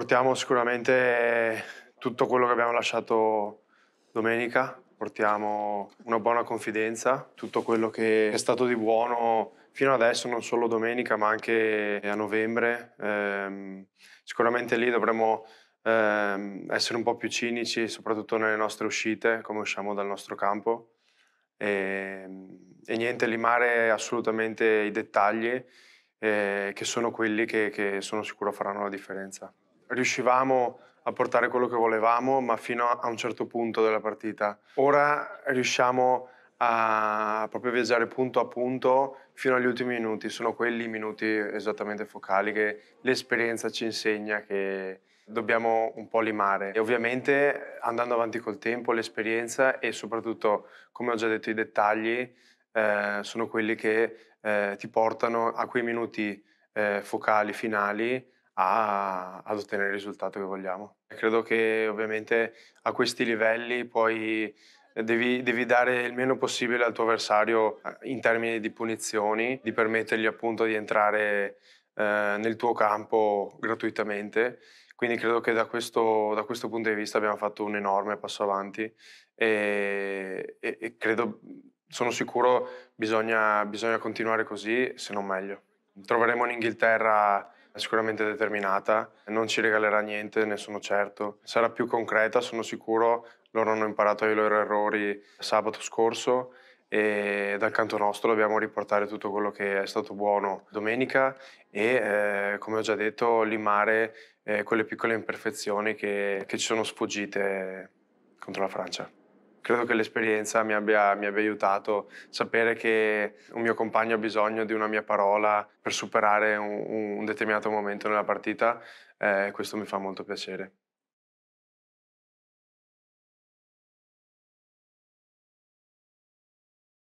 Portiamo sicuramente tutto quello che abbiamo lasciato domenica, portiamo una buona confidenza, tutto quello che è stato di buono fino adesso, non solo domenica ma anche a novembre. Ehm, sicuramente lì dovremo ehm, essere un po' più cinici, soprattutto nelle nostre uscite, come usciamo dal nostro campo. E, ehm, e niente, limare assolutamente i dettagli eh, che sono quelli che, che sono sicuro faranno la differenza riuscivamo a portare quello che volevamo, ma fino a un certo punto della partita. Ora riusciamo a proprio viaggiare punto a punto fino agli ultimi minuti. Sono quelli i minuti esattamente focali che l'esperienza ci insegna che dobbiamo un po' limare. E ovviamente andando avanti col tempo, l'esperienza e soprattutto, come ho già detto, i dettagli eh, sono quelli che eh, ti portano a quei minuti eh, focali, finali, a, ad ottenere il risultato che vogliamo. Credo che ovviamente a questi livelli poi eh, Devi, devi, dare il meno possibile al tuo avversario eh, in termini di punizioni, di permettergli appunto di entrare eh, nel tuo campo gratuitamente. Quindi credo che da questo, da questo, punto di vista abbiamo fatto un enorme passo avanti e, e, e credo, sono sicuro, bisogna, bisogna continuare così, se non meglio. Troveremo in Inghilterra è sicuramente determinata, non ci regalerà niente, ne sono certo. Sarà più concreta, sono sicuro, loro hanno imparato i loro errori sabato scorso e dal canto nostro dobbiamo riportare tutto quello che è stato buono domenica e eh, come ho già detto limare eh, quelle piccole imperfezioni che, che ci sono sfuggite contro la Francia credo che l'esperienza mi abbia, mi abbia, aiutato. Sapere che un mio compagno ha bisogno di una mia parola per superare un, un determinato momento nella partita, eh, questo mi fa molto piacere.